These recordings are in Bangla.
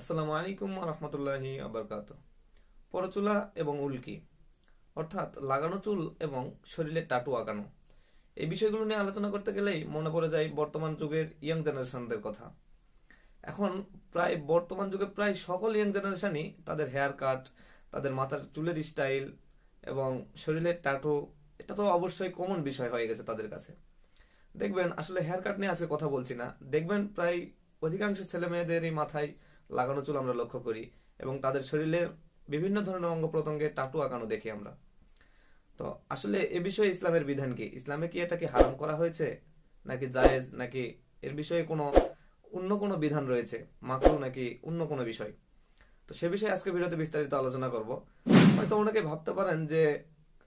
আসসালামু আলাইকুম রহমতুল্লাহি আবরকাত পরচুলা এবং উল্কি অর্থাৎ লাগানো চুল এবং শরীরে টাটু আঁকানো এই বিষয়গুলো নিয়ে আলোচনা করতে গেলেই মনে পড়ে যায় বর্তমান যুগের ইয়াং জেনারেশনদের কথা এখন প্রায় বর্তমান যুগে প্রায় সকল ইয়াং জেনারেশনই তাদের হেয়ার কাট তাদের মাথার চুলের স্টাইল এবং শরীরের টাটু এটা তো অবশ্যই কমন বিষয় হয়ে গেছে তাদের কাছে দেখবেন আসলে হেয়ার কাট নিয়ে আজকে কথা বলছি না দেখবেন প্রায় অধিকাংশ ছেলে মেয়েদেরই মাথায় লাগানো চুল আমরা লক্ষ্য করি এবং তাদের শরীরে বিভিন্ন ধরনের অঙ্গ প্রত্যঙ্গে টাটু আঁকানো দেখি আমরা তো আসলে এ বিষয়ে ইসলামের বিধান কি ইসলামে কি এটাকে হারাম করা হয়েছে নাকি জায়েজ নাকি এর বিষয়ে কোনো অন্য কোনো বিধান রয়েছে মাকরু নাকি অন্য কোনো বিষয় তো সে বিষয়ে আজকে ভিডিওতে বিস্তারিত আলোচনা করব হয়তো অনেকে ভাবতে পারেন যে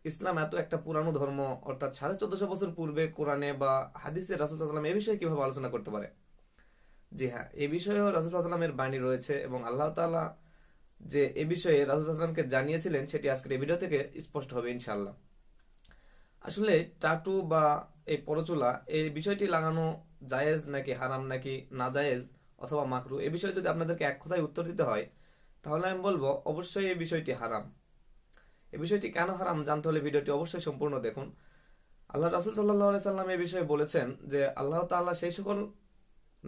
ইসলাম এত একটা পুরানো ধর্ম অর্থাৎ সাড়ে চোদ্দশো বছর পূর্বে কোরআনে বা হাদিসে রাসুল সাল্লাম এ বিষয়ে কিভাবে আলোচনা করতে পারে জি হ্যাঁ এ বিষয়েও রাজুলের বাণী রয়েছে এবং আল্লাহ তালা যে এ বিষয়ে রাজুলকে জানিয়েছিলেন সেটি আজকের এই ভিডিও থেকে স্পষ্ট হবে ইনশাল্লাহ আসলে টাটু বা এই পরচুলা এই বিষয়টি লাগানো জায়েজ নাকি হারাম নাকি না জায়েজ অথবা মাকরু এ বিষয়ে যদি আপনাদেরকে এক কথায় উত্তর দিতে হয় তাহলে আমি বলবো অবশ্যই এই বিষয়টি হারাম এ বিষয়টি কেন হারাম জানতে হলে ভিডিওটি অবশ্যই সম্পূর্ণ দেখুন আল্লাহ রাসুল সাল্লাহ আলাইসাল্লাম এ বিষয়ে বলেছেন যে আল্লাহ তাল্লাহ সেই সকল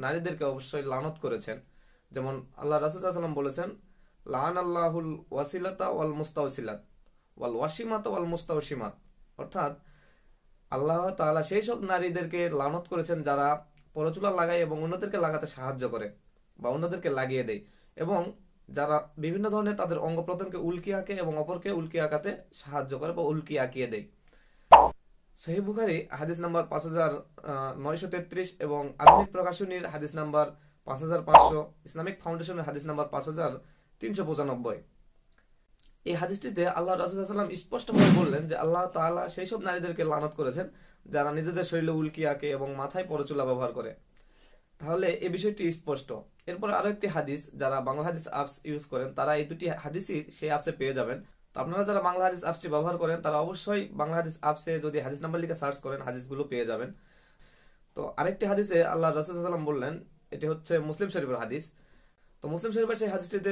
নারীদেরকে অবশ্যই লানত করেছেন যেমন আল্লাহ রাসুলাম বলেছেন লান আল্লাহুল ওয়াসিলতা ওয়াল মুস্তাউসিলাত ওয়াল ওয়াসিমাত ওয়াল মুস্তাউসিমাত অর্থাৎ আল্লাহ তালা সেই সব নারীদেরকে লানত করেছেন যারা পরচুলা লাগায় এবং অন্যদেরকে লাগাতে সাহায্য করে বা অন্যদেরকে লাগিয়ে দেয় এবং যারা বিভিন্ন ধরনের তাদের অঙ্গ প্রত্যঙ্গকে উল্কি আঁকে এবং অপরকে উল্কি আঁকাতে সাহায্য করে বা উল্কি আঁকিয়ে দেয় সহি বুখারি হাদিস নাম্বার পাঁচ হাজার নয়শো তেত্রিশ এবং আধুনিক প্রকাশনীর হাদিস নাম্বার পাঁচ হাজার পাঁচশো ইসলামিক ফাউন্ডেশনের হাদিস নাম্বার পাঁচ হাজার তিনশো পঁচানব্বই এই হাদিসটিতে আল্লাহ রাসুলাম স্পষ্টভাবে বললেন যে আল্লাহ সেই সব নারীদেরকে লানত করেছেন যারা নিজেদের শরীরে উল্কি আঁকে এবং মাথায় পরচুলা ব্যবহার করে তাহলে এ বিষয়টি স্পষ্ট এরপর আরো একটি হাদিস যারা বাংলা হাদিস আপস ইউজ করেন তারা এই দুটি হাদিসই সেই আপসে পেয়ে যাবেন তো আপনারা যারা বাংলা হাদিস অ্যাপসটি ব্যবহার করেন তারা অবশ্যই বাংলা হাদিস অ্যাপসে যদি হাদিস নাম্বার লিখে সার্চ করেন হাদিসগুলো পেয়ে যাবেন তো আরেকটি হাদিসে আল্লাহ সাল্লাম বললেন এটি হচ্ছে মুসলিম শরীফের হাদিস তো মুসলিম শরীফের সেই হাদিসটিতে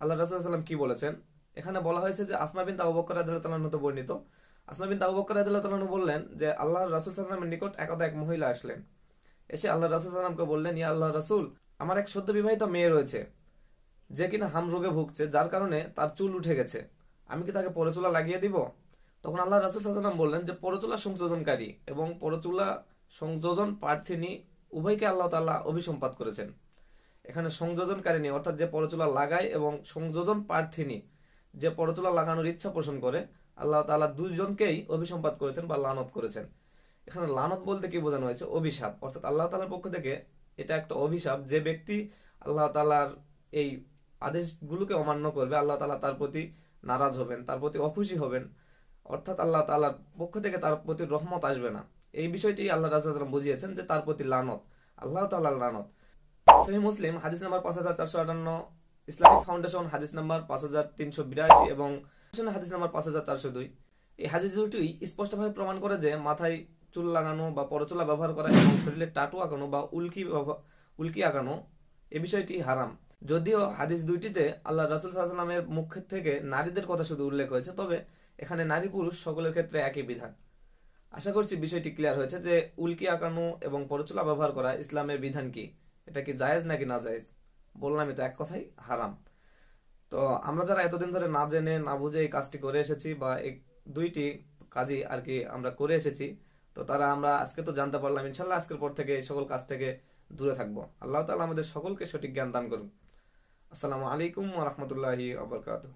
আল্লাহ সাল্লাম কি বলেছেন এখানে বলা হয়েছে যে আসমা বিন তাবু বকর রাজুল্লাহ হতে বর্ণিত আসমা বিন তাবু বকর রাজুল্লাহ বললেন যে আল্লাহ রাসুল সাল্লামের নিকট একদা এক মহিলা আসলেন এসে আল্লাহ রাসুল সাল্লামকে বললেন ইয়া আল্লাহ রাসুল আমার এক সদ্য বিবাহিত মেয়ে রয়েছে যে কিনা হাম রোগে ভুগছে যার কারণে তার চুল উঠে গেছে আমি কি তাকে পরচুলা লাগিয়ে দিব তখন আল্লাহ রাসুল সাল্লাম বললেন যে পরচুলা সংযোজনকারী এবং পরচুলা সংযোজন প্রার্থিনী উভয়কে আল্লাহ তাল্লাহ অভিসম্পাত করেছেন এখানে সংযোজনকারিনী অর্থাৎ যে পরচুলা লাগায় এবং সংযোজন প্রার্থিনী যে পরচুলা লাগানোর ইচ্ছা পোষণ করে আল্লাহ তাল্লাহ দুজনকেই অভিসম্পাত করেছেন বা লানত করেছেন এখানে লানত বলতে কি বোঝানো হয়েছে অভিশাপ অর্থাৎ আল্লাহ তালার পক্ষ থেকে এটা একটা অভিশাপ যে ব্যক্তি আল্লাহ তালার এই আদেশগুলোকে অমান্য করবে আল্লাহ তালা তার প্রতি নারাজ হবেন তার প্রতি অখুশি হবেন অর্থাৎ আল্লাহ তালার পক্ষ থেকে তার প্রতি রহমত আসবে না এই বিষয়টি আল্লাহ রাজা বুঝিয়েছেন যে তার প্রতি লানত আল্লাহ তাল্লাহ লানত সেই মুসলিম হাদিস নাম্বার পাঁচ হাজার চারশো আটান্ন ইসলামিক ফাউন্ডেশন হাদিস নাম্বার পাঁচ হাজার তিনশো বিরাশি এবং হাদিস নাম্বার পাঁচ হাজার চারশো দুই এই হাদিস দুটি স্পষ্টভাবে প্রমাণ করে যে মাথায় চুল লাগানো বা পরচলা ব্যবহার করা এবং শরীরে টাটু আঁকানো বা উল্কি উল্কি আঁকানো এ বিষয়টি হারাম যদিও হাদিস দুইটিতে আল্লাহ রাসুল সাল্লামের মুখ থেকে নারীদের কথা শুধু উল্লেখ হয়েছে তবে এখানে নারী পুরুষ সকলের ক্ষেত্রে একই বিধান আশা করছি বিষয়টি ক্লিয়ার হয়েছে যে উল্কি আঁকানো এবং পরচুলা ব্যবহার করা ইসলামের বিধান কি এটা কি জায়েজ নাকি না জায়েজ বললামই তো এক কথাই হারাম তো আমরা যারা এতদিন ধরে না জেনে না বুঝে এই কাজটি করে এসেছি বা এই দুইটি কাজই আর কি আমরা করে এসেছি তো তারা আমরা আজকে তো জানতে পারলাম ইনশাল্লাহ আজকের পর থেকে এই সকল কাজ থেকে দূরে থাকবো আল্লাহ তালা আমাদের সকলকে সঠিক জ্ঞান দান করুন আসসালামু আলাইকুম রহমতুল্লাহি আবরকাতু